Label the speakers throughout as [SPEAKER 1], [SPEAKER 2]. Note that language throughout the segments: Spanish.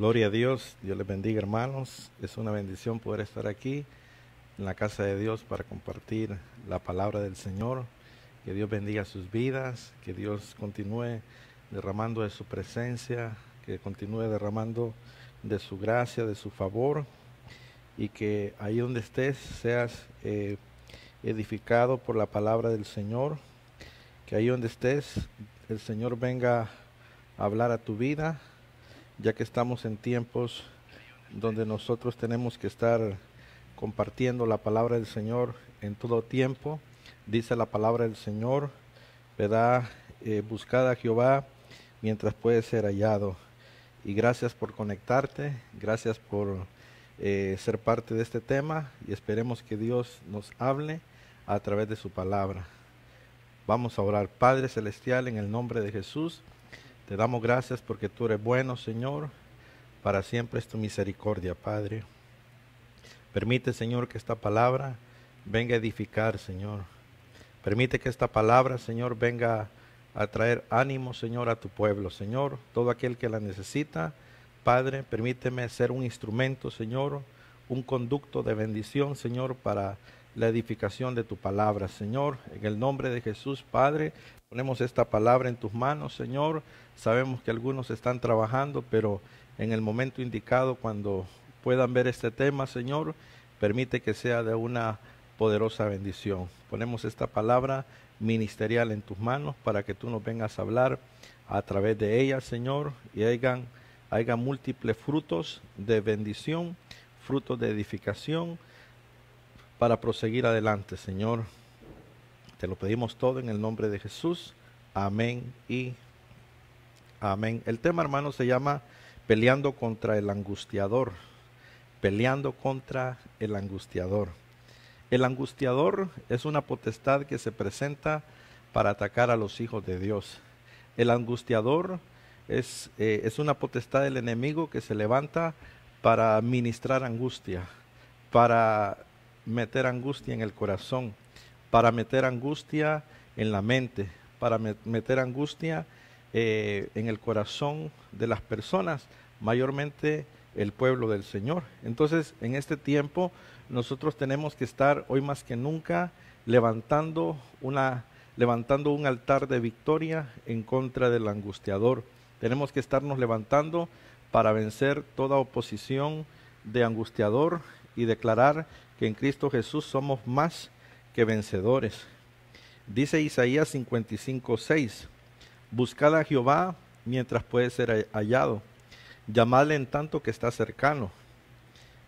[SPEAKER 1] Gloria a Dios, Dios les bendiga hermanos. Es una bendición poder estar aquí en la casa de Dios para compartir la palabra del Señor. Que Dios bendiga sus vidas, que Dios continúe derramando de su presencia, que continúe derramando de su gracia, de su favor y que ahí donde estés seas eh, edificado por la palabra del Señor, que ahí donde estés el Señor venga a hablar a tu vida, ya que estamos en tiempos donde nosotros tenemos que estar compartiendo la palabra del Señor en todo tiempo. Dice la palabra del Señor, ¿verdad? Eh, buscada a Jehová mientras puede ser hallado. Y gracias por conectarte, gracias por eh, ser parte de este tema y esperemos que Dios nos hable a través de su palabra. Vamos a orar, Padre Celestial, en el nombre de Jesús. Te damos gracias porque tú eres bueno, Señor. Para siempre es tu misericordia, Padre. Permite, Señor, que esta palabra venga a edificar, Señor. Permite que esta palabra, Señor, venga a traer ánimo, Señor, a tu pueblo. Señor, todo aquel que la necesita, Padre, permíteme ser un instrumento, Señor, un conducto de bendición, Señor, para la edificación de tu palabra, Señor. En el nombre de Jesús, Padre, ponemos esta palabra en tus manos, Señor. Sabemos que algunos están trabajando, pero en el momento indicado, cuando puedan ver este tema, Señor, permite que sea de una poderosa bendición. Ponemos esta palabra ministerial en tus manos para que tú nos vengas a hablar a través de ella, Señor, y hagan, hagan múltiples frutos de bendición, frutos de edificación, para proseguir adelante, Señor. Te lo pedimos todo en el nombre de Jesús. Amén y amén. El tema, hermano, se llama peleando contra el angustiador. Peleando contra el angustiador. El angustiador es una potestad que se presenta para atacar a los hijos de Dios. El angustiador es, eh, es, una potestad del enemigo que se levanta para ministrar angustia, para meter angustia en el corazón, para meter angustia en la mente, para meter angustia eh, en el corazón de las personas, mayormente el pueblo del Señor. Entonces, en este tiempo, nosotros tenemos que estar hoy más que nunca levantando, una, levantando un altar de victoria en contra del angustiador. Tenemos que estarnos levantando para vencer toda oposición de angustiador y declarar que en Cristo Jesús somos más que vencedores. Dice Isaías 55, 6, Buscad a Jehová mientras puede ser hallado, llamadle en tanto que está cercano.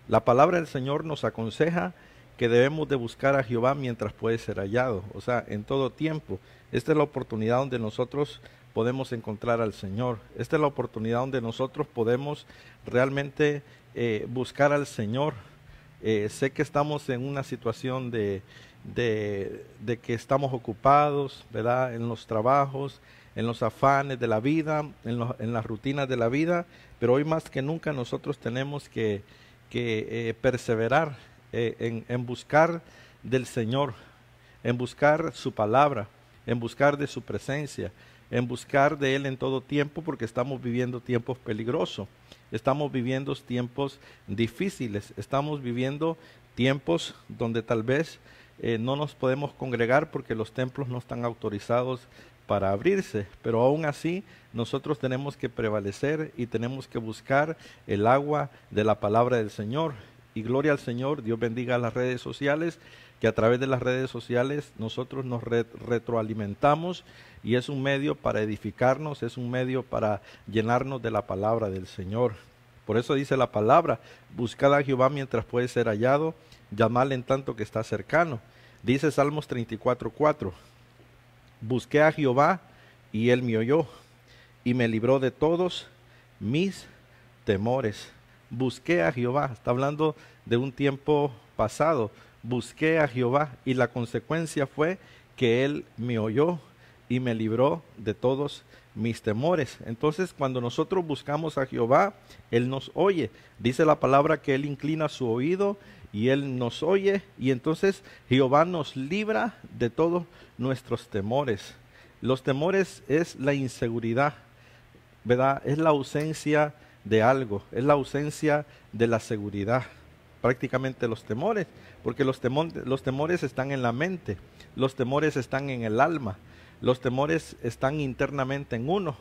[SPEAKER 1] La palabra del Señor nos aconseja que debemos de buscar a Jehová mientras puede ser hallado, o sea, en todo tiempo. Esta es la oportunidad donde nosotros podemos encontrar al Señor. Esta es la oportunidad donde nosotros podemos realmente eh, buscar al Señor, eh, sé que estamos en una situación de, de, que estamos ocupados, ¿verdad? En los trabajos, en los afanes de la vida, en, en las rutinas de la vida, pero hoy más que nunca nosotros tenemos que, que eh, perseverar eh, en, en buscar del Señor, en buscar su palabra, en buscar de su presencia en buscar de Él en todo tiempo, porque estamos viviendo tiempos peligrosos, estamos viviendo tiempos difíciles, estamos viviendo tiempos donde tal vez eh, no nos podemos congregar porque los templos no están autorizados para abrirse, pero aún así nosotros tenemos que prevalecer y tenemos que buscar el agua de la palabra del Señor. Y gloria al Señor, Dios bendiga las redes sociales que a través de las redes sociales nosotros nos retroalimentamos y es un medio para edificarnos, es un medio para llenarnos de la palabra del Señor. Por eso dice la palabra, buscad a Jehová mientras puede ser hallado, llamadle en tanto que está cercano. Dice Salmos 4, busqué a Jehová y él me oyó y me libró de todos mis temores. Busqué a Jehová, está hablando de un tiempo pasado, busqué a Jehová y la consecuencia fue que Él me oyó y me libró de todos mis temores. Entonces, cuando nosotros buscamos a Jehová, Él nos oye. Dice la palabra que Él inclina su oído y Él nos oye. Y entonces Jehová nos libra de todos nuestros temores. Los temores es la inseguridad, ¿verdad? Es la ausencia de algo, es la ausencia de la seguridad prácticamente los temores, porque los, los temores están en la mente, los temores están en el alma, los temores están internamente en uno.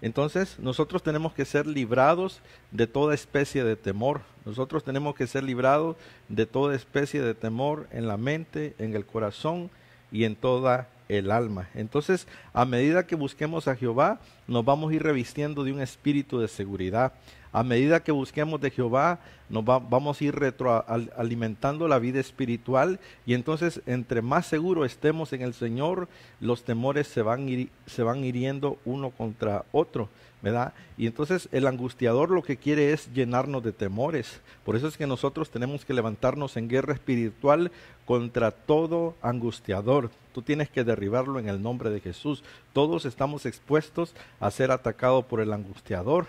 [SPEAKER 1] Entonces nosotros tenemos que ser librados de toda especie de temor, nosotros tenemos que ser librados de toda especie de temor en la mente, en el corazón y en toda el alma. Entonces, a medida que busquemos a Jehová, nos vamos a ir revistiendo de un espíritu de seguridad, a medida que busquemos de Jehová, nos vamos a ir retroalimentando la vida espiritual y entonces entre más seguro estemos en el Señor, los temores se van, se van hiriendo uno contra otro, ¿verdad? Y entonces el angustiador lo que quiere es llenarnos de temores. Por eso es que nosotros tenemos que levantarnos en guerra espiritual contra todo angustiador. Tú tienes que derribarlo en el nombre de Jesús. Todos estamos expuestos a ser atacados por el angustiador,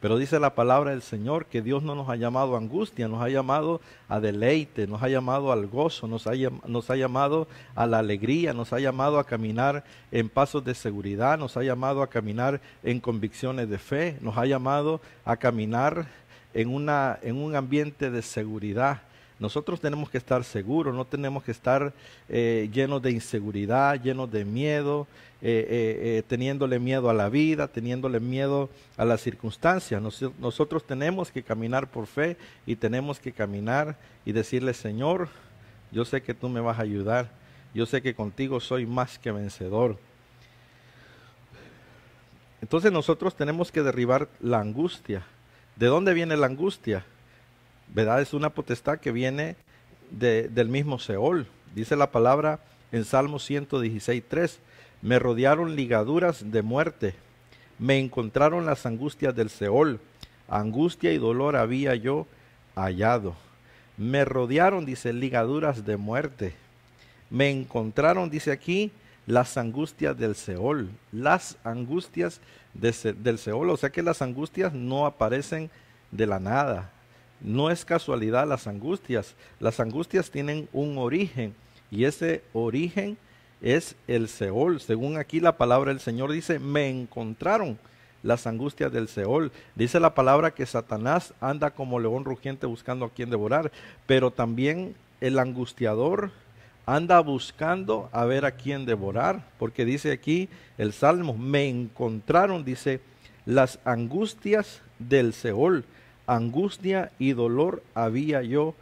[SPEAKER 1] pero dice la palabra del Señor que Dios no nos ha llamado a angustia, nos ha llamado a deleite, nos ha llamado al gozo, nos ha, nos ha llamado a la alegría, nos ha llamado a caminar en pasos de seguridad, nos ha llamado a caminar en convicciones de fe, nos ha llamado a caminar en, una, en un ambiente de seguridad nosotros tenemos que estar seguros, no tenemos que estar eh, llenos de inseguridad, llenos de miedo, eh, eh, teniéndole miedo a la vida, teniéndole miedo a las circunstancias. nosotros tenemos que caminar por fe y tenemos que caminar y decirle, Señor, yo sé que tú me vas a ayudar, yo sé que contigo soy más que vencedor. Entonces nosotros tenemos que derribar la angustia. ¿De dónde viene la angustia? ¿verdad? Es una potestad que viene del mismo Seol. Dice la palabra en Salmo 116.3 me rodearon ligaduras de muerte, me encontraron las angustias del Seol, angustia y dolor había yo hallado. Me rodearon, dice, ligaduras de muerte. Me encontraron, dice aquí, las angustias del Seol. Las angustias del Seol. O sea que las angustias no aparecen de la nada. No es casualidad las angustias. Las angustias tienen un origen y ese origen es el Seol. Según aquí la palabra del Señor dice, me encontraron las angustias del Seol. Dice la palabra que Satanás anda como león rugiente buscando a quien devorar, pero también el angustiador anda buscando a ver a quién devorar, porque dice aquí el Salmo, me encontraron, dice, las angustias del Seol angustia y dolor había yo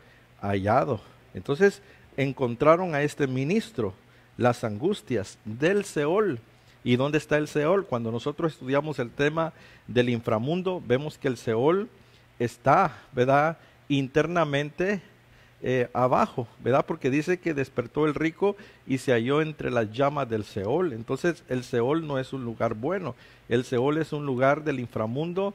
[SPEAKER 1] hallado. Entonces encontraron a este ministro las angustias del Seol. ¿Y dónde está el Seol? Cuando nosotros estudiamos el tema del inframundo, vemos que el Seol está, ¿verdad? Internamente eh, abajo, ¿verdad? Porque dice que despertó el rico y se halló entre las llamas del Seol. Entonces el Seol no es un lugar bueno, el Seol es un lugar del inframundo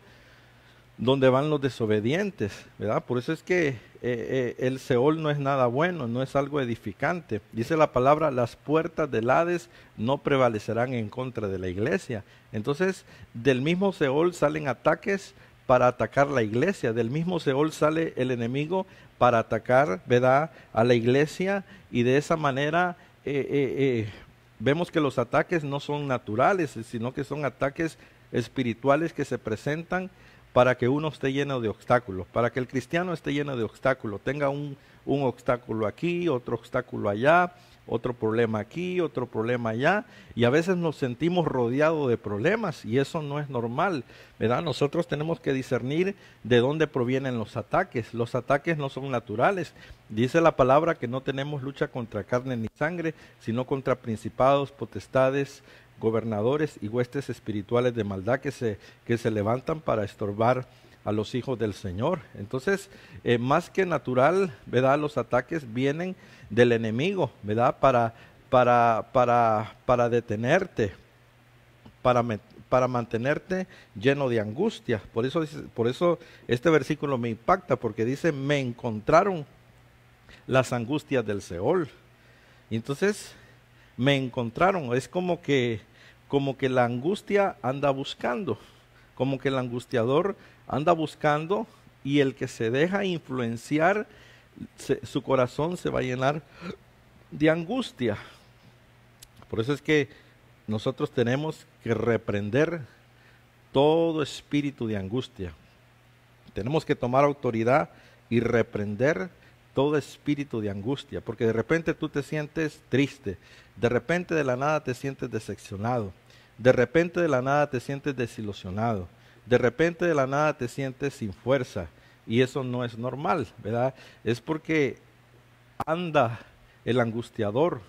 [SPEAKER 1] donde van los desobedientes, ¿verdad? Por eso es que eh, eh, el Seol no es nada bueno, no es algo edificante. Dice la palabra, las puertas del Hades no prevalecerán en contra de la iglesia. Entonces, del mismo Seol salen ataques para atacar la iglesia, del mismo Seol sale el enemigo para atacar, ¿verdad?, a la iglesia y de esa manera... Eh, vemos que los ataques no son naturales, sino que son ataques espirituales que se presentan para que uno esté lleno de obstáculos, para que el cristiano esté lleno de obstáculos, tenga un, un, obstáculo aquí, otro obstáculo allá, otro problema aquí, otro problema allá, y a veces nos sentimos rodeados de problemas y eso no es normal, ¿verdad? Nosotros tenemos que discernir de dónde provienen los ataques, los ataques no son naturales, dice la palabra que no tenemos lucha contra carne ni sangre, sino contra principados, potestades, gobernadores y huestes espirituales de maldad que se, que se levantan para estorbar a los hijos del Señor. Entonces, eh, más que natural, ¿verdad? Los ataques vienen del enemigo, ¿verdad? Para, para, para, para detenerte, para, para mantenerte lleno de angustia. Por eso, por eso este versículo me impacta, porque dice, me encontraron las angustias del Seol. Y entonces, me encontraron. Es como que como que la angustia anda buscando, como que el angustiador anda buscando y el que se deja influenciar, su corazón se va a llenar de angustia. Por eso es que nosotros tenemos que reprender todo espíritu de angustia. Tenemos que tomar autoridad y reprender todo espíritu de angustia, porque de repente tú te sientes triste, de repente de la nada te sientes decepcionado, de repente de la nada te sientes desilusionado. De repente de la nada te sientes sin fuerza. Y eso no es normal, ¿verdad? Es porque anda el angustiador,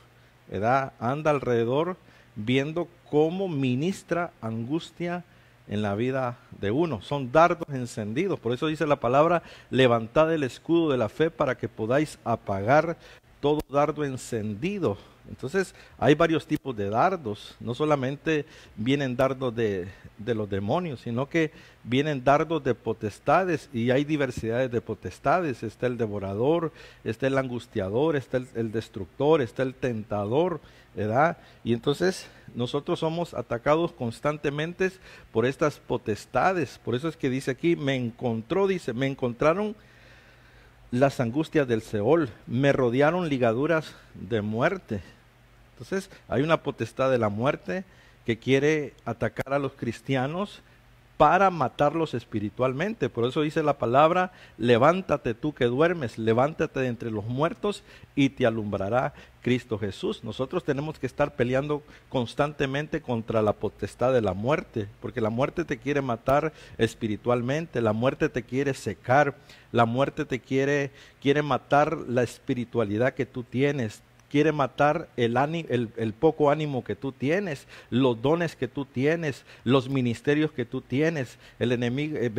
[SPEAKER 1] ¿verdad? Anda alrededor viendo cómo ministra angustia en la vida de uno. Son dardos encendidos. Por eso dice la palabra, levantad el escudo de la fe para que podáis apagar todo dardo encendido entonces, hay varios tipos de dardos. No solamente vienen dardos de, los demonios, sino que vienen dardos de potestades y hay diversidades de potestades. Está el devorador, está el angustiador, está el, el destructor, está el tentador, ¿verdad? Y entonces nosotros somos atacados constantemente por estas potestades. Por eso es que dice aquí, me encontró, dice, me encontraron las angustias del Seol, me rodearon ligaduras de muerte. Entonces hay una potestad de la muerte que quiere atacar a los cristianos para matarlos espiritualmente. Por eso dice la palabra, levántate tú que duermes, levántate de entre los muertos y te alumbrará Cristo Jesús. Nosotros tenemos que estar peleando constantemente contra la potestad de la muerte, porque la muerte te quiere matar espiritualmente, la muerte te quiere secar, la muerte te quiere, quiere matar la espiritualidad que tú tienes, quiere matar el, el, poco ánimo que tú tienes, los dones que tú tienes, los ministerios que tú tienes. El enemigo, eh,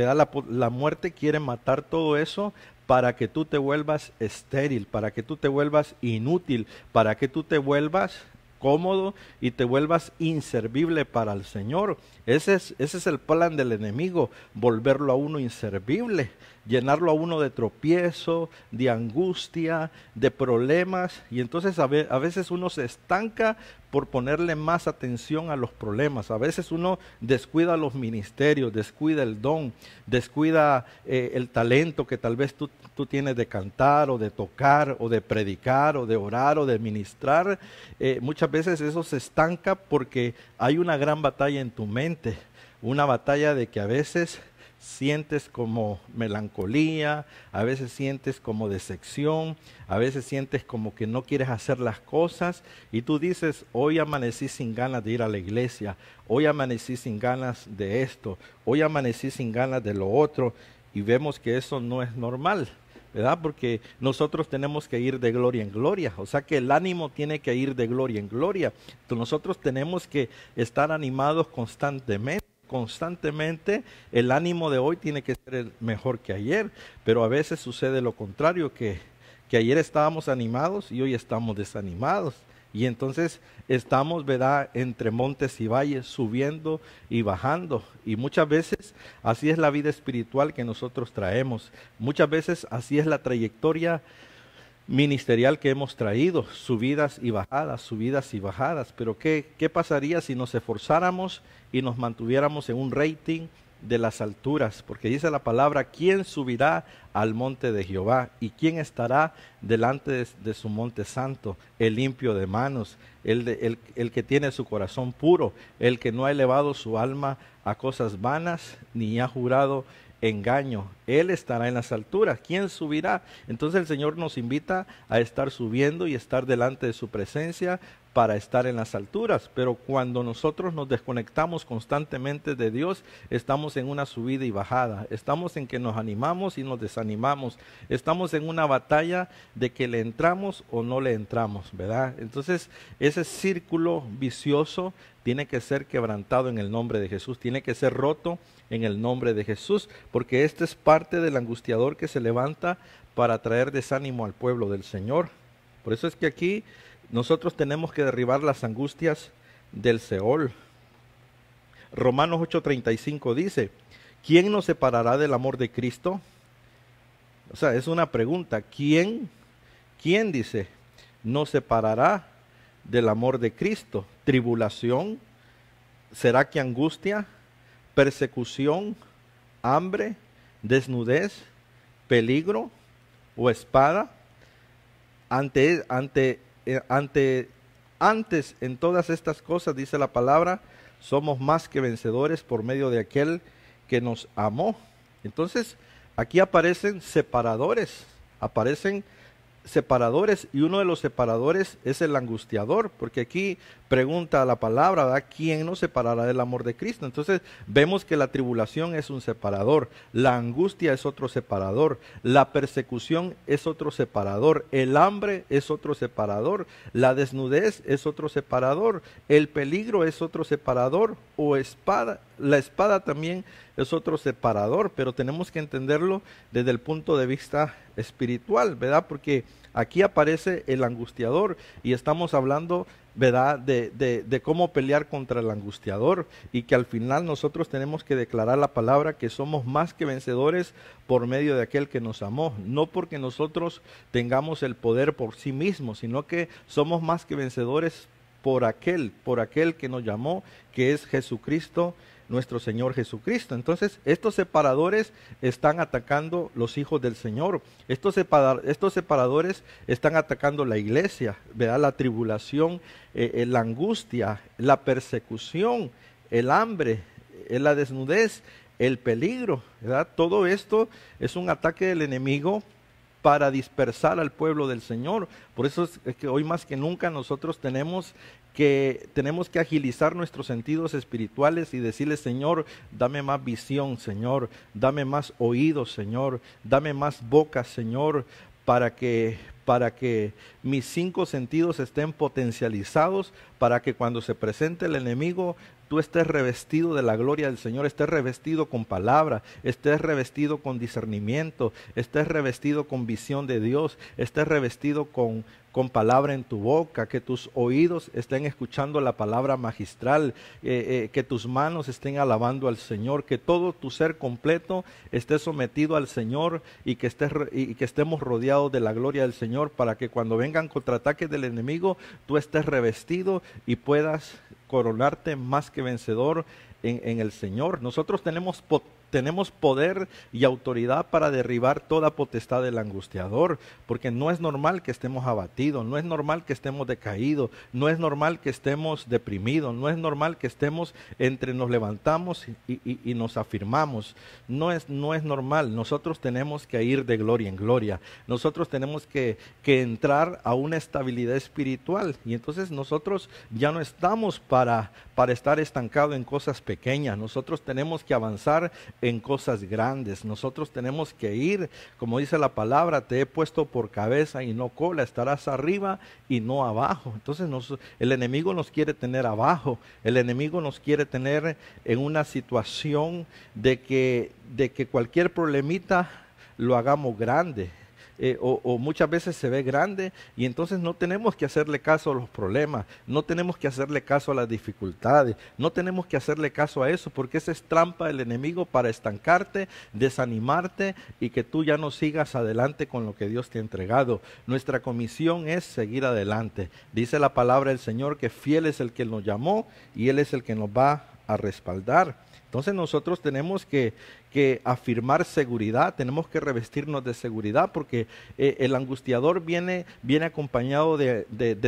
[SPEAKER 1] La, muerte quiere matar todo eso para que tú te vuelvas estéril, para que tú te vuelvas inútil, para que tú te vuelvas cómodo y te vuelvas inservible para el Señor. ese es el plan del enemigo, volverlo a uno inservible llenarlo a uno de tropiezo, de angustia, de problemas. Y entonces a, veces uno se estanca por ponerle más atención a los problemas. A veces uno descuida los ministerios, descuida el don, descuida eh, el talento que tal vez tú, tienes de cantar o de tocar o de predicar o de orar o de ministrar. Eh, muchas veces eso se estanca porque hay una gran batalla en tu mente. Una batalla de que a veces sientes como melancolía, a veces sientes como decepción, a veces sientes como que no quieres hacer las cosas y tú dices, hoy amanecí sin ganas de ir a la iglesia, hoy amanecí sin ganas de esto, hoy amanecí sin ganas de lo otro y vemos que eso no es normal. ¿verdad? Porque nosotros tenemos que ir de gloria en gloria, o sea que el ánimo tiene que ir de gloria en gloria. Nosotros tenemos que estar animados constantemente constantemente, el ánimo de hoy tiene que ser el mejor que ayer, pero a veces sucede lo contrario, que, ayer estábamos animados y hoy estamos desanimados. Y entonces estamos, ¿verdad?, entre montes y valles, subiendo y bajando. Y muchas veces así es la vida espiritual que nosotros traemos. Muchas veces así es la trayectoria ministerial que hemos traído, subidas y bajadas, subidas y bajadas. Pero ¿qué, ¿qué, pasaría si nos esforzáramos y nos mantuviéramos en un rating de las alturas? Porque dice la palabra, ¿quién subirá al monte de Jehová? ¿Y quién estará delante de, su monte santo? El limpio de manos, el, el que tiene su corazón puro, el que no ha elevado su alma a cosas vanas, ni ha jurado engaño. Él estará en las alturas. ¿Quién subirá? Entonces el Señor nos invita a estar subiendo y estar delante de su presencia para estar en las alturas. Pero cuando nosotros nos desconectamos constantemente de Dios, estamos en una subida y bajada. Estamos en que nos animamos y nos desanimamos. Estamos en una batalla de que le entramos o no le entramos, ¿verdad? Entonces ese círculo vicioso tiene que ser quebrantado en el nombre de Jesús. Tiene que ser roto en el nombre de Jesús, porque este es parte del angustiador que se levanta para traer desánimo al pueblo del Señor. Por eso es que aquí nosotros tenemos que derribar las angustias del Seol. Romanos 8:35 dice, ¿quién nos separará del amor de Cristo? O sea, es una pregunta, ¿quién? ¿Quién dice? Nos separará del amor de Cristo. ¿Tribulación? ¿Será que angustia? persecución, hambre, desnudez, peligro o espada. Ante, ante, eh, ante, antes en todas estas cosas, dice la palabra, somos más que vencedores por medio de aquel que nos amó. Entonces, aquí aparecen separadores, aparecen separadores y uno de los separadores es el angustiador, porque aquí pregunta la palabra, ¿verdad? ¿quién nos separará del amor de Cristo? Entonces vemos que la tribulación es un separador, la angustia es otro separador, la persecución es otro separador, el hambre es otro separador, la desnudez es otro separador, el peligro es otro separador o espada, la espada también es otro separador, pero tenemos que entenderlo desde el punto de vista espiritual, ¿verdad? Porque aquí aparece el angustiador y estamos hablando, ¿verdad?, de, cómo pelear contra el angustiador y que al final nosotros tenemos que declarar la palabra que somos más que vencedores por medio de aquel que nos amó, no porque nosotros tengamos el poder por sí mismos, sino que somos más que vencedores por aquel, por aquel que nos llamó, que es Jesucristo nuestro Señor Jesucristo. Entonces, estos separadores están atacando los hijos del Señor. Estos, separadores están atacando la iglesia, la tribulación, eh, eh, la angustia, la persecución, el hambre, eh, la desnudez, el peligro. Todo esto es un ataque del enemigo para dispersar al pueblo del Señor. Por eso es que hoy más que nunca nosotros tenemos que tenemos que agilizar nuestros sentidos espirituales y decirle, Señor, dame más visión, Señor, dame más oídos, Señor, dame más boca, Señor, para que para que mis cinco sentidos estén potencializados, para que cuando se presente el enemigo tú estés revestido de la gloria del Señor, estés revestido con palabra, estés revestido con discernimiento, estés revestido con visión de Dios, estés revestido con, con palabra en tu boca, que tus oídos estén escuchando la palabra magistral, eh, eh, que tus manos estén alabando al Señor, que todo tu ser completo esté sometido al Señor y que, estés, y que estemos rodeados de la gloria del Señor para que cuando vengan contraataques del enemigo tú estés revestido y puedas coronarte más que vencedor en, en el Señor. Nosotros tenemos potencia tenemos poder y autoridad para derribar toda potestad del angustiador, porque no es normal que estemos abatidos, no es normal que estemos decaídos, no es normal que estemos deprimidos, no es normal que estemos entre nos levantamos y, nos afirmamos, no es, no es normal, nosotros tenemos que ir de gloria en gloria, nosotros tenemos que, que entrar a una estabilidad espiritual y entonces nosotros ya no estamos para, para estar estancados en cosas pequeñas, nosotros tenemos que avanzar en cosas grandes. Nosotros tenemos que ir, como dice la palabra, te he puesto por cabeza y no cola, estarás arriba y no abajo. Entonces el enemigo nos quiere tener abajo, el enemigo nos quiere tener en una situación de que, de que cualquier problemita lo hagamos grande. Eh, o, o, muchas veces se ve grande y entonces no tenemos que hacerle caso a los problemas, no tenemos que hacerle caso a las dificultades, no tenemos que hacerle caso a eso porque esa es trampa del enemigo para estancarte, desanimarte y que tú ya no sigas adelante con lo que Dios te ha entregado. Nuestra comisión es seguir adelante. Dice la palabra del Señor que fiel es el que nos llamó y Él es el que nos va a respaldar. Entonces nosotros tenemos que, que afirmar seguridad, tenemos que revestirnos de seguridad porque eh, el angustiador viene, viene acompañado de,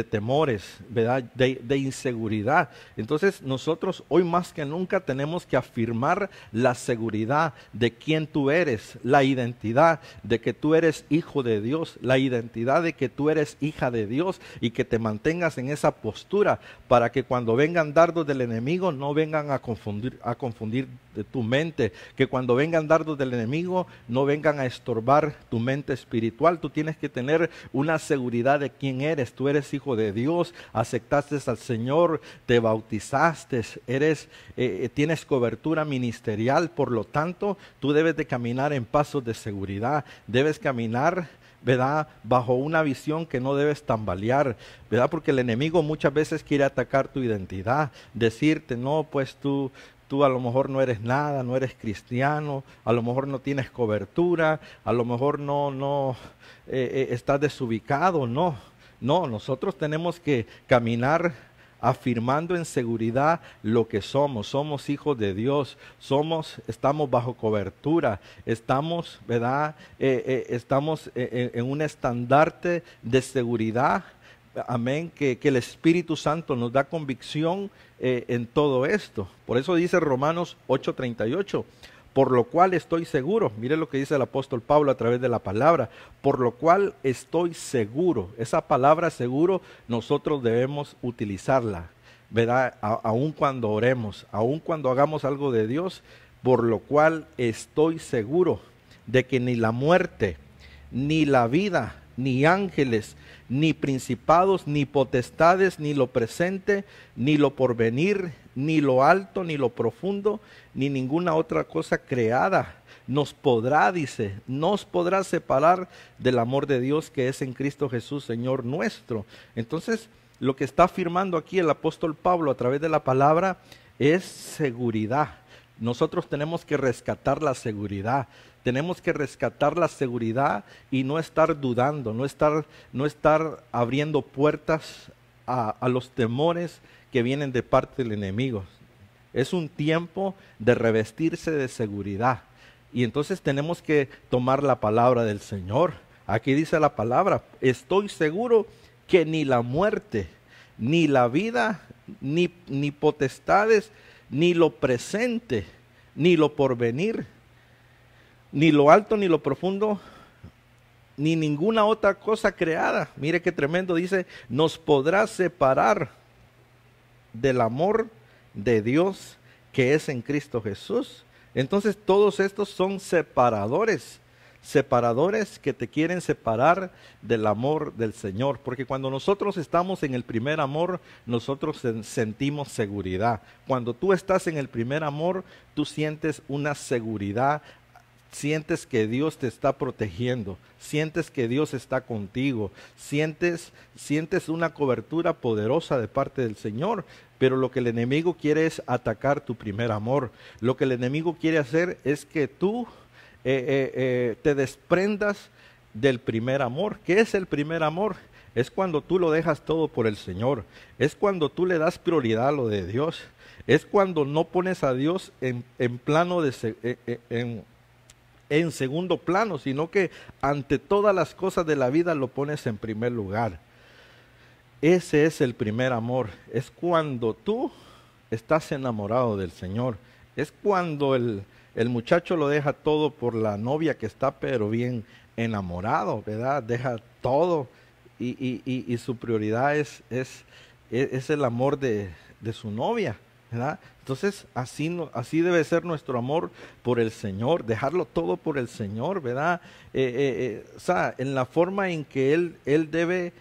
[SPEAKER 1] temores, ¿verdad? De, inseguridad. Entonces nosotros hoy más que nunca tenemos que afirmar la seguridad de quién tú eres, la identidad de que tú eres hijo de Dios, la identidad de que tú eres hija de Dios y que te mantengas en esa postura para que cuando vengan dardos del enemigo no vengan a confundir, a confundir tu mente, que cuando vengan dardos del enemigo, no vengan a estorbar tu mente espiritual. Tú tienes que tener una seguridad de quién eres. Tú eres hijo de Dios, aceptaste al Señor, te bautizaste, eres, eh, eh, tienes cobertura ministerial. Por lo tanto, tú debes de caminar en pasos de seguridad. Debes caminar ¿verdad? Bajo una visión que no debes tambalear, ¿verdad? Porque el enemigo muchas veces quiere atacar tu identidad, decirte, no, pues tú, a lo mejor no eres nada, no eres cristiano, a lo mejor no tienes cobertura, a lo mejor no, no eh, eh, estás desubicado, no. No, nosotros tenemos que caminar afirmando en seguridad lo que somos. Somos hijos de Dios, somos, estamos bajo cobertura, estamos, ¿verdad? Eh, estamos en un estandarte de seguridad amén, que, el Espíritu Santo nos da convicción eh, en todo esto. Por eso dice Romanos 8:38 por lo cual estoy seguro. Mire lo que dice el apóstol Pablo a través de la palabra, por lo cual estoy seguro. Esa palabra seguro nosotros debemos utilizarla, ¿verdad? aun cuando oremos, aun cuando hagamos algo de Dios, por lo cual estoy seguro de que ni la muerte, ni la vida, ni ángeles, ni principados, ni potestades, ni lo presente, ni lo porvenir, ni lo alto, ni lo profundo, ni ninguna otra cosa creada nos podrá, dice, nos podrá separar del amor de Dios que es en Cristo Jesús, Señor nuestro. Entonces, lo que está afirmando aquí el apóstol Pablo a través de la palabra es seguridad. Nosotros tenemos que rescatar la seguridad tenemos que rescatar la seguridad y no estar dudando, no estar, no estar abriendo puertas a, los temores que vienen de parte del enemigo. Es un tiempo de revestirse de seguridad. Y entonces tenemos que tomar la palabra del Señor. Aquí dice la palabra, estoy seguro que ni la muerte, ni la vida, ni, ni potestades, ni lo presente, ni lo porvenir, ni lo alto ni lo profundo, ni ninguna otra cosa creada. Mire qué tremendo, dice, nos podrá separar del amor de Dios que es en Cristo Jesús. Entonces todos estos son separadores, separadores que te quieren separar del amor del Señor, porque cuando nosotros estamos en el primer amor, nosotros sentimos seguridad. Cuando tú estás en el primer amor, tú sientes una seguridad sientes que Dios te está protegiendo, sientes que Dios está contigo, sientes, sientes una cobertura poderosa de parte del Señor, pero lo que el enemigo quiere es atacar tu primer amor. Lo que el enemigo quiere hacer es que tú eh, eh, eh, te desprendas del primer amor. ¿Qué es el primer amor? Es cuando tú lo dejas todo por el Señor. Es cuando tú le das prioridad a lo de Dios. Es cuando no pones a Dios en, plano de, en segundo plano, sino que ante todas las cosas de la vida lo pones en primer lugar. Ese es el primer amor. Es cuando tú estás enamorado del Señor. Es cuando el, el muchacho lo deja todo por la novia que está pero bien enamorado, ¿verdad? Deja todo y, y, y, su prioridad es, es, es el amor de, de su novia. Entonces, así, así debe ser nuestro amor por el Señor, dejarlo todo por el Señor, ¿verdad? Eh, eh, eh, o sea, en la forma en que Él, Él debe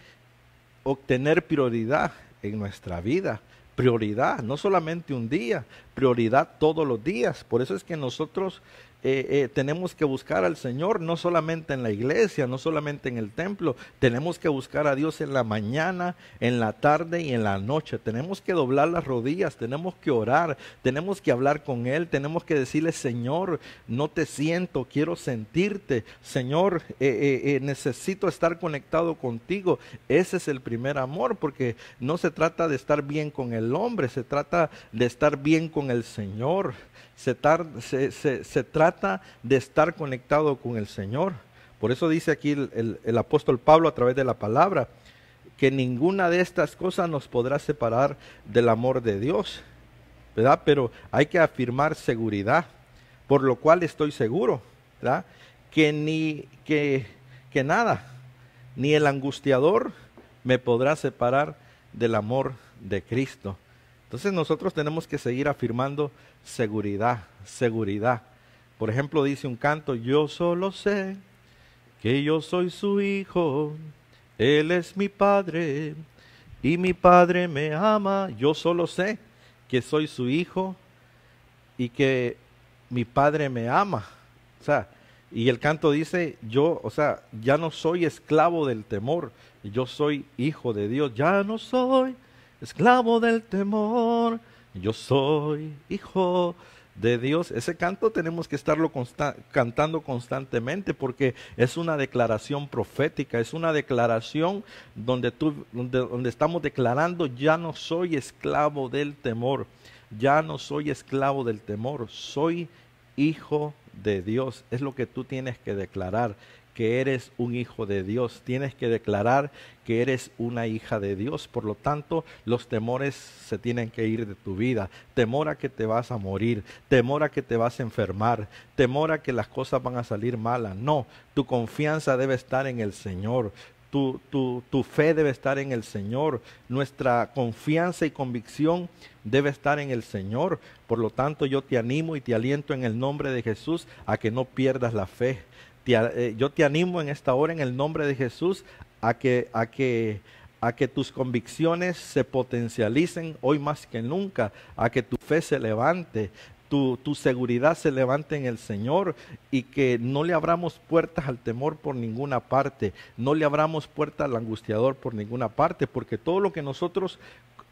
[SPEAKER 1] obtener prioridad en nuestra vida, prioridad, no solamente un día, prioridad todos los días. Por eso es que nosotros eh, eh, tenemos que buscar al Señor, no solamente en la iglesia, no solamente en el templo, tenemos que buscar a Dios en la mañana, en la tarde y en la noche. Tenemos que doblar las rodillas, tenemos que orar, tenemos que hablar con Él, tenemos que decirle, Señor, no te siento, quiero sentirte, Señor, eh, necesito estar conectado contigo. Ese es el primer amor, porque no se trata de estar bien con el hombre, se trata de estar bien con el Señor se, trata de estar conectado con el Señor. Por eso dice aquí el, apóstol Pablo a través de la palabra, que ninguna de estas cosas nos podrá separar del amor de Dios, ¿verdad? Pero hay que afirmar seguridad, por lo cual estoy seguro, Que ni que nada, ni el angustiador me podrá separar del amor de Cristo. Entonces nosotros tenemos que seguir afirmando seguridad, seguridad. Por ejemplo, dice un canto, yo solo sé que yo soy su hijo, él es mi padre y mi padre me ama. Yo solo sé que soy su hijo y que mi padre me ama. O sea, y el canto dice, yo, o sea, ya no soy esclavo del temor, yo soy hijo de Dios, ya no soy esclavo del temor, yo soy hijo de Dios. Ese canto tenemos que estarlo cantando constantemente porque es una declaración profética, es una declaración donde, tú, donde, donde estamos declarando, ya no soy esclavo del temor, ya no soy esclavo del temor, soy hijo de Dios. Es lo que tú tienes que declarar que eres un hijo de Dios, tienes que declarar que eres una hija de Dios. Por lo tanto, los temores se tienen que ir de tu vida. Temor a que te vas a morir, temor a que te vas a enfermar, temor a que las cosas van a salir malas. No, tu confianza debe estar en el Señor. Tu, tu, tu, fe debe estar en el Señor, nuestra confianza y convicción debe estar en el Señor. Por lo tanto, yo te animo y te aliento en el nombre de Jesús a que no pierdas la fe, eh, yo te animo en esta hora, en el nombre de Jesús, a que, a que a que tus convicciones se potencialicen hoy más que nunca, a que tu fe se levante, tu, tu, seguridad se levante en el Señor y que no le abramos puertas al temor por ninguna parte, no le abramos puertas al angustiador por ninguna parte, porque todo lo que nosotros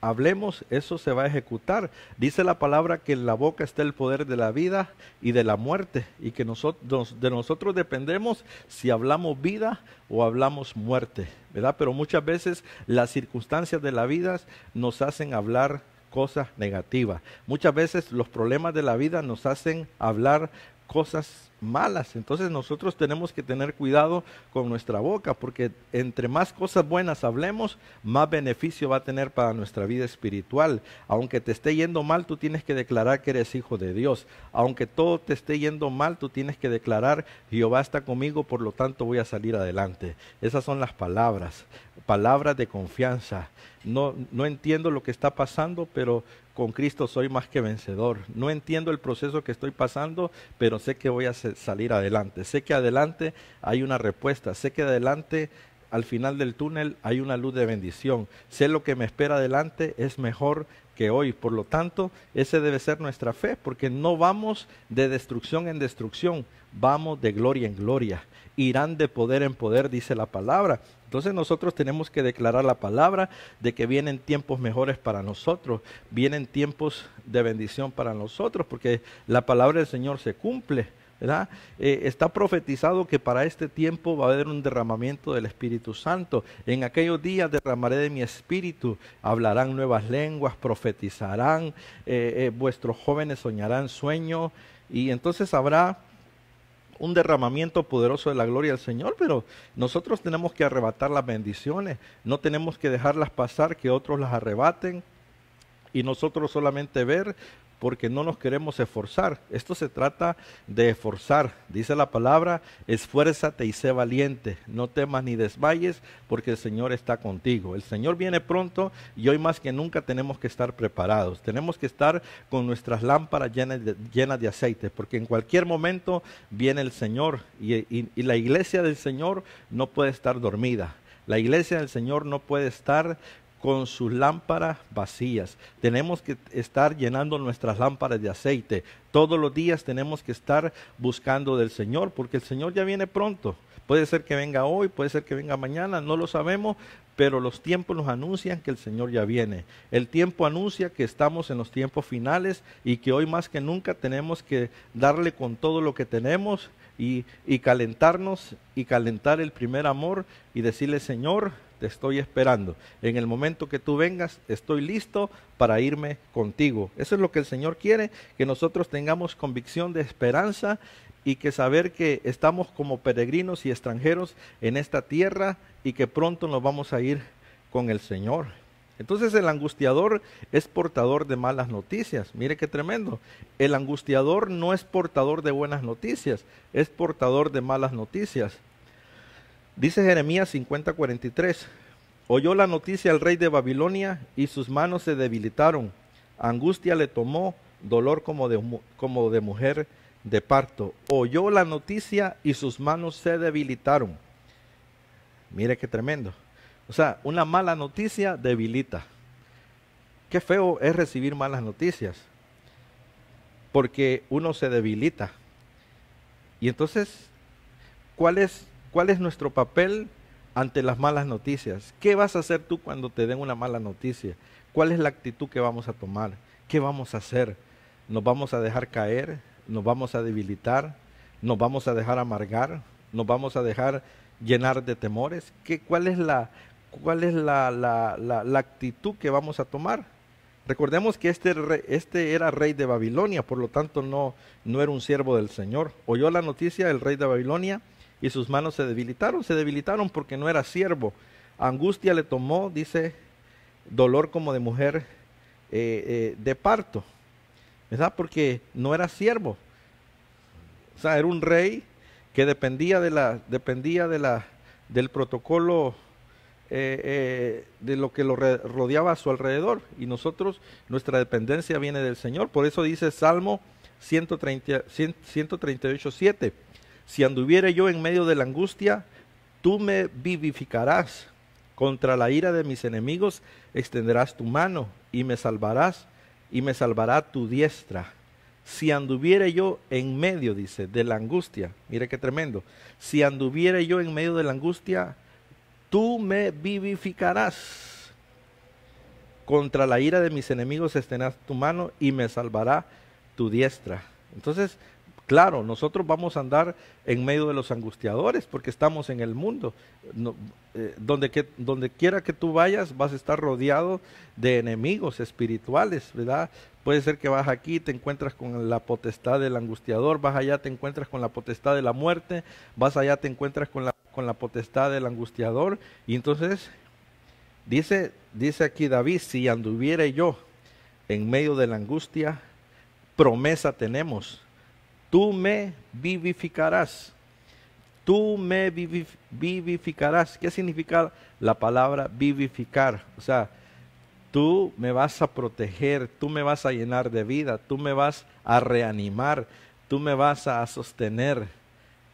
[SPEAKER 1] hablemos, eso se va a ejecutar. Dice la palabra que en la boca está el poder de la vida y de la muerte, y que de nosotros dependemos si hablamos vida o hablamos muerte, ¿verdad? Pero muchas veces las circunstancias de la vida nos hacen hablar cosas negativas. Muchas veces los problemas de la vida nos hacen hablar cosas malas. Entonces nosotros tenemos que tener cuidado con nuestra boca, porque entre más cosas buenas hablemos, más beneficio va a tener para nuestra vida espiritual. Aunque te esté yendo mal, tú tienes que declarar que eres hijo de Dios. Aunque todo te esté yendo mal, tú tienes que declarar, Jehová está conmigo, por lo tanto voy a salir adelante. Esas son las palabras, palabras de confianza. No, no entiendo lo que está pasando, pero con Cristo soy más que vencedor. No entiendo el proceso que estoy pasando, pero sé que voy a salir adelante. Sé que adelante hay una respuesta, sé que adelante al final del túnel hay una luz de bendición. Sé lo que me espera adelante es mejor que hoy. Por lo tanto, ese debe ser nuestra fe, porque no vamos de destrucción en destrucción, vamos de gloria en gloria. Irán de poder en poder, dice la palabra. Entonces nosotros tenemos que declarar la palabra de que vienen tiempos mejores para nosotros, vienen tiempos de bendición para nosotros, porque la palabra del Señor se cumple. Eh, está profetizado que para este tiempo va a haber un derramamiento del Espíritu Santo. En aquellos días derramaré de mi espíritu, hablarán nuevas lenguas, profetizarán, eh, eh, vuestros jóvenes soñarán sueños y entonces habrá un derramamiento poderoso de la gloria del Señor, pero nosotros tenemos que arrebatar las bendiciones, no tenemos que dejarlas pasar, que otros las arrebaten y nosotros solamente ver porque no nos queremos esforzar. Esto se trata de esforzar. Dice la palabra, esfuérzate y sé valiente, no temas ni desmayes, porque el Señor está contigo. El Señor viene pronto y hoy más que nunca tenemos que estar preparados. Tenemos que estar con nuestras lámparas llenas de, aceite, porque en cualquier momento viene el Señor y, y la iglesia del Señor no puede estar dormida. La iglesia del Señor no puede estar con sus lámparas vacías. Tenemos que estar llenando nuestras lámparas de aceite. Todos los días tenemos que estar buscando del Señor, porque el Señor ya viene pronto. Puede ser que venga hoy, puede ser que venga mañana, no lo sabemos, pero los tiempos nos anuncian que el Señor ya viene. El tiempo anuncia que estamos en los tiempos finales y que hoy más que nunca tenemos que darle con todo lo que tenemos y, calentarnos y calentar el primer amor y decirle, Señor, te estoy esperando. En el momento que tú vengas, estoy listo para irme contigo. Eso es lo que el Señor quiere, que nosotros tengamos convicción de esperanza y que saber que estamos como peregrinos y extranjeros en esta tierra y que pronto nos vamos a ir con el Señor. Entonces el angustiador es portador de malas noticias. Mire qué tremendo. El angustiador no es portador de buenas noticias, es portador de malas noticias. Dice Jeremías 50:43, oyó la noticia el rey de Babilonia y sus manos se debilitaron, angustia le tomó, dolor como de, como de mujer de parto, oyó la noticia y sus manos se debilitaron. Mire qué tremendo. O sea, una mala noticia debilita. Qué feo es recibir malas noticias, porque uno se debilita. Y entonces, ¿cuál es, cuál es nuestro papel ante las malas noticias? ¿Qué vas a hacer tú cuando te den una mala noticia? ¿Cuál es la actitud que vamos a tomar? ¿Qué vamos a hacer? ¿Nos vamos a dejar caer? nos vamos a debilitar, nos vamos a dejar amargar, nos vamos a dejar llenar de temores. ¿Qué, ¿Cuál es, la, cuál es la, la, la, actitud que vamos a tomar? Recordemos que este, este era rey de Babilonia, por lo tanto no, no era un siervo del Señor. Oyó la noticia el rey de Babilonia y sus manos se debilitaron, se debilitaron porque no era siervo. Angustia le tomó, dice, dolor como de mujer eh, eh, de parto. Porque no era siervo. O era un rey que dependía, de la, dependía de la, del protocolo eh, eh, de lo que lo rodeaba a su alrededor. Y nosotros, nuestra dependencia viene del Señor. Por eso dice Salmo 138, 7. Si anduviere yo en medio de la angustia, tú me vivificarás. Contra la ira de mis enemigos extenderás tu mano y me salvarás y me salvará tu diestra. Si anduviere yo en medio, dice, de la angustia, mire qué tremendo, si anduviere yo en medio de la angustia, tú me vivificarás. Contra la ira de mis enemigos extenderás tu mano y me salvará tu diestra. Entonces, Claro, nosotros vamos a andar en medio de los angustiadores porque estamos en el mundo. Eh, donde, quiera que tú vayas vas a estar rodeado de enemigos espirituales, ¿verdad? Puede ser que vas aquí, te encuentras con la potestad del angustiador, vas allá, te encuentras con la potestad de la muerte, vas allá, te encuentras con la, con la potestad del angustiador. Y entonces dice, dice aquí David, si anduviera yo en medio de la angustia, promesa tenemos tú me vivificarás. Tú me vivificarás. ¿Qué significa la palabra vivificar? O sea, tú me vas a proteger, tú me vas a llenar de vida, tú me vas a reanimar, tú me vas a sostener,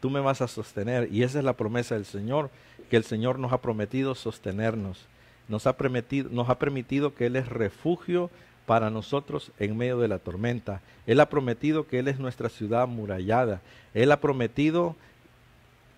[SPEAKER 1] tú me vas a sostener. Y esa es la promesa del Señor, que el Señor nos ha prometido sostenernos. Nos ha permitido, nos ha permitido que Él es refugio para nosotros en medio de la tormenta. Él ha prometido que Él es nuestra ciudad amurallada. Él ha prometido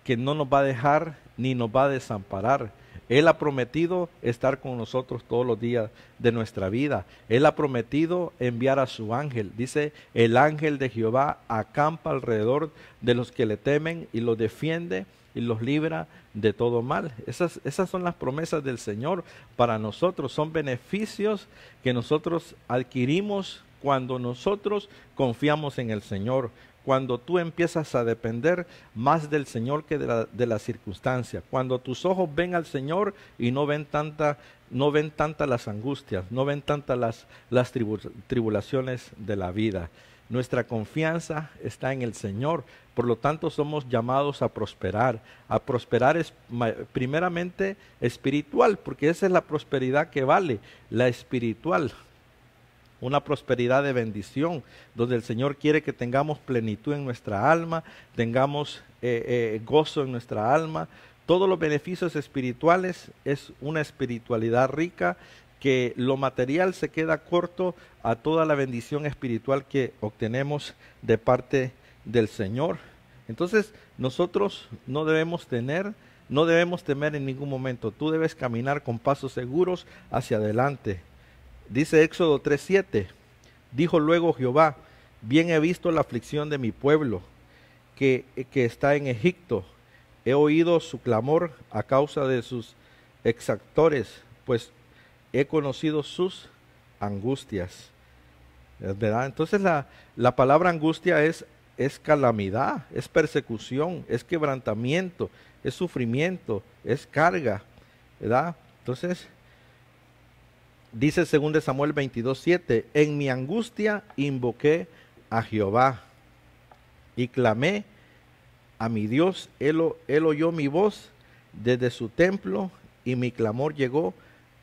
[SPEAKER 1] que no nos va a dejar ni nos va a desamparar. Él ha prometido estar con nosotros todos los días de nuestra vida. Él ha prometido enviar a su ángel. Dice, el ángel de Jehová acampa alrededor de los que le temen y lo defiende y los libra de todo mal. Esas, esas son las promesas del Señor para nosotros, son beneficios que nosotros adquirimos cuando nosotros confiamos en el Señor, cuando tú empiezas a depender más del Señor que de la, de circunstancia, cuando tus ojos ven al Señor y no ven tanta, no ven tantas las angustias, no ven tantas las tribulaciones de la vida. Nuestra confianza está en el Señor. Por lo tanto, somos llamados a prosperar. A prosperar es primeramente espiritual, porque esa es la prosperidad que vale, la espiritual. Una prosperidad de bendición, donde el Señor quiere que tengamos plenitud en nuestra alma, tengamos eh, eh, gozo en nuestra alma, todos los beneficios espirituales es una espiritualidad rica que lo material se queda corto a toda la bendición espiritual que obtenemos de parte del Señor. Entonces, nosotros no debemos tener, no debemos temer en ningún momento. Tú debes caminar con pasos seguros hacia adelante. Dice Éxodo 3:7. Dijo luego Jehová, bien he visto la aflicción de mi pueblo que, que está en Egipto. He oído su clamor a causa de sus exactores, pues he conocido sus angustias. ¿Verdad? Entonces la, palabra angustia es, es calamidad, es persecución, es quebrantamiento, es sufrimiento, es carga. ¿Verdad? Entonces, dice 2 de Samuel 22:7, en mi angustia invoqué a Jehová y clamé a mi Dios, él, oyó mi voz desde su templo y mi clamor llegó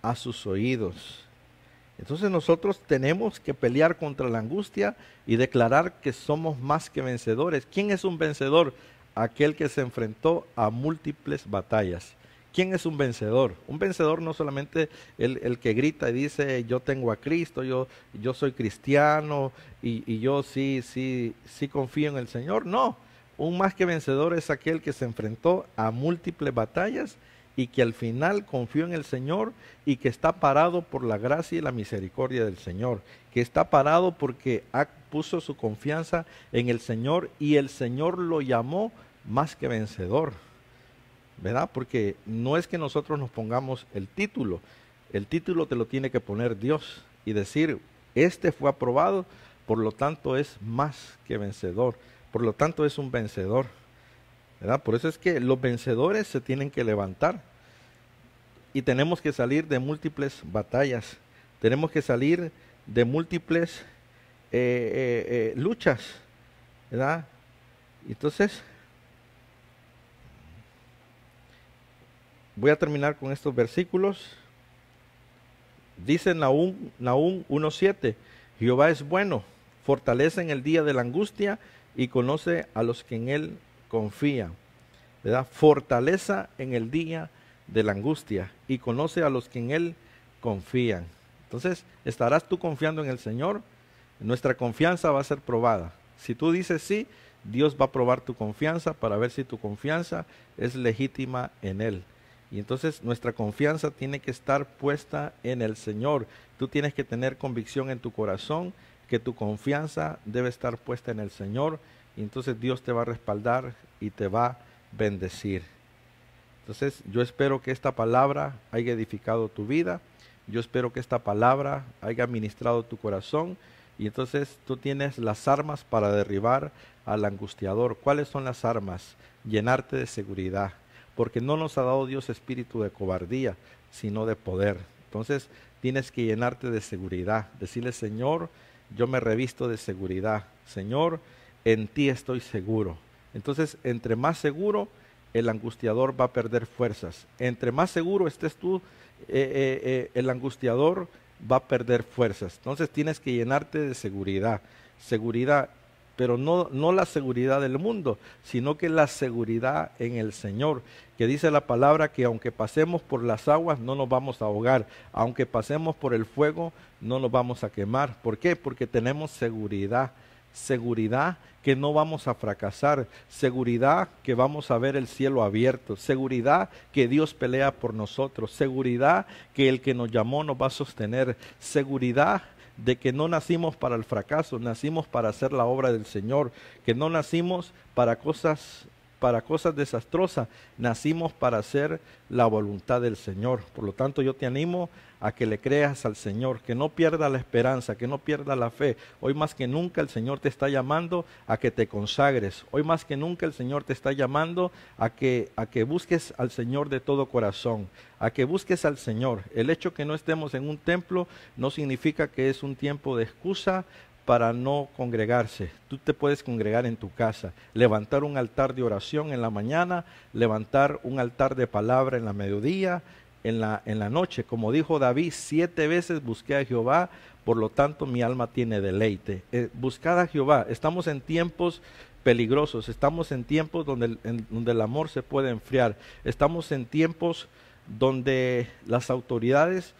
[SPEAKER 1] a sus oídos. Entonces nosotros tenemos que pelear contra la angustia y declarar que somos más que vencedores. ¿Quién es un vencedor? Aquel que se enfrentó a múltiples batallas. ¿Quién es un vencedor? Un vencedor no solamente el, que grita y dice yo tengo a Cristo, yo, yo soy cristiano y, y, yo sí, sí, sí confío en el Señor. No, un más que vencedor es aquel que se enfrentó a múltiples batallas y que al final confió en el Señor y que está parado por la gracia y la misericordia del Señor, que está parado porque ha, puso su confianza en el Señor y el Señor lo llamó más que vencedor. ¿Verdad? Porque no es que nosotros nos pongamos el título, el título te lo tiene que poner Dios y decir, este fue aprobado, por lo tanto es más que vencedor, por lo tanto es un vencedor. Por eso es que los vencedores se tienen que levantar y tenemos que salir de múltiples batallas, tenemos que salir de múltiples eh, eh, eh, luchas, ¿verdad? Entonces, voy a terminar con estos versículos. Dice Naúm 1.7, Jehová es bueno, fortalece en el día de la angustia y conoce a los que en él confía, le da fortaleza en el día de la angustia y conoce a los que en Él confían. Entonces, estarás tú confiando en el Señor, nuestra confianza va a ser probada. Si tú dices sí, Dios va a probar tu confianza para ver si tu confianza es legítima en Él. Y entonces nuestra confianza tiene que estar puesta en el Señor. Tú tienes que tener convicción en tu corazón que tu confianza debe estar puesta en el Señor y entonces Dios te va a respaldar y te va a bendecir. Entonces yo espero que esta palabra haya edificado tu vida. Yo espero que esta palabra haya ministrado tu corazón. Y entonces tú tienes las armas para derribar al angustiador. ¿Cuáles son las armas? Llenarte de seguridad. Porque no nos ha dado Dios espíritu de cobardía, sino de poder. Entonces tienes que llenarte de seguridad. Decirle, Señor, yo me revisto de seguridad. Señor, en ti estoy seguro. Entonces, entre más seguro, el angustiador va a perder fuerzas. Entre más seguro estés tú, eh, eh, eh, el angustiador va a perder fuerzas. Entonces tienes que llenarte de seguridad. Seguridad, pero no, no la seguridad del mundo, sino que la seguridad en el Señor, que dice la palabra que aunque pasemos por las aguas no nos vamos a ahogar, aunque pasemos por el fuego no nos vamos a quemar. ¿Por qué? Porque tenemos seguridad seguridad que no vamos a fracasar, seguridad que vamos a ver el cielo abierto, seguridad que Dios pelea por nosotros, seguridad que el que nos llamó nos va a sostener, seguridad de que no nacimos para el fracaso, nacimos para hacer la obra del Señor, que no nacimos para cosas para cosas desastrosas, nacimos para hacer la voluntad del Señor. Por lo tanto, yo te animo a que le creas al Señor, que no pierda la esperanza, que no pierda la fe. Hoy más que nunca el Señor te está llamando a que te consagres. Hoy más que nunca el Señor te está llamando a que a que busques al Señor de todo corazón, a que busques al Señor. El hecho que no estemos en un templo no significa que es un tiempo de excusa, para no congregarse. Tú te puedes congregar en tu casa, levantar un altar de oración en la mañana, levantar un altar de palabra en la mediodía, en la, en la noche. Como dijo David, siete veces busqué a Jehová, por lo tanto mi alma tiene deleite. Eh, buscad a Jehová. Estamos en tiempos peligrosos, estamos en tiempos donde donde el amor se puede enfriar, estamos en tiempos donde las autoridades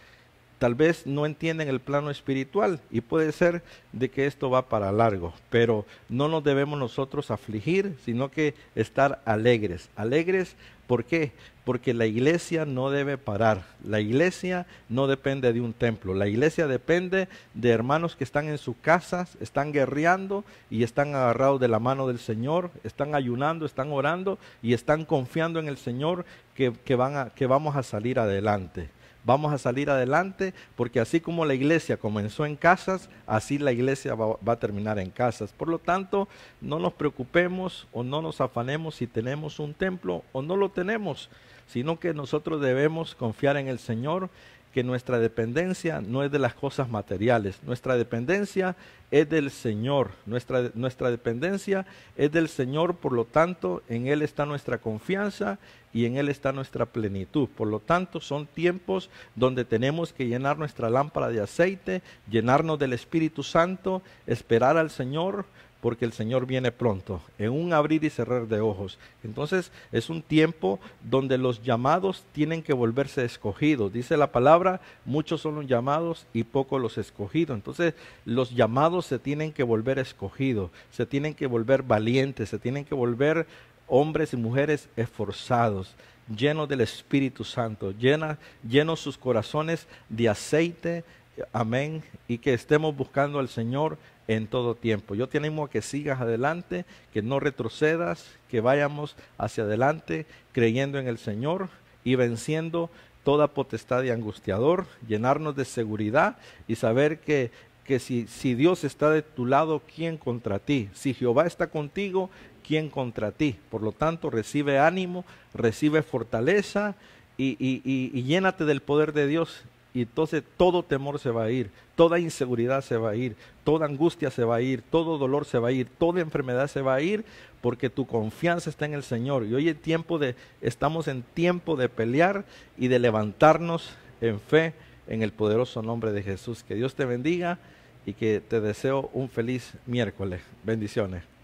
[SPEAKER 1] tal vez no entienden el plano espiritual y puede ser de que esto va para largo, pero no nos debemos nosotros afligir, sino que estar alegres. Alegres, ¿por qué? Porque la iglesia no debe parar, la iglesia no depende de un templo, la iglesia depende de hermanos que están en sus casas, están guerreando y están agarrados de la mano del Señor, están ayunando, están orando y están confiando en el Señor que, van que vamos a salir adelante vamos a salir adelante, porque así como la iglesia comenzó en casas, así la iglesia va, a terminar en casas. Por lo tanto, no nos preocupemos o no nos afanemos si tenemos un templo o no lo tenemos, sino que nosotros debemos confiar en el Señor que nuestra dependencia no es de las cosas materiales, nuestra dependencia es del Señor, nuestra, nuestra dependencia es del Señor, por lo tanto, en Él está nuestra confianza y en Él está nuestra plenitud. Por lo tanto, son tiempos donde tenemos que llenar nuestra lámpara de aceite, llenarnos del Espíritu Santo, esperar al Señor, porque el Señor viene pronto, en un abrir y cerrar de ojos. Entonces es un tiempo donde los llamados tienen que volverse escogidos. Dice la palabra, muchos son los llamados y pocos los escogidos. Entonces los llamados se tienen que volver escogidos, se tienen que volver valientes, se tienen que volver hombres y mujeres esforzados llenos del Espíritu Santo, llenos sus corazones de aceite, amén, y que estemos buscando al Señor en todo tiempo. Yo te animo a que sigas adelante, que no retrocedas, que vayamos hacia adelante creyendo en el Señor y venciendo toda potestad y angustiador, llenarnos de seguridad y saber que, que si, Dios está de tu lado, ¿quién contra ti? Si Jehová está contigo, ¿quién contra ti? Por lo tanto, recibe ánimo, recibe fortaleza y, y, y llénate del poder de Dios y entonces todo temor se va a ir, toda inseguridad se va a ir, toda angustia se va a ir, todo dolor se va a ir, toda enfermedad se va a ir, porque tu confianza está en el Señor. Y hoy es tiempo de, estamos en tiempo de pelear y de levantarnos en fe en el poderoso nombre de Jesús. Que Dios te bendiga y que te deseo un feliz miércoles. Bendiciones.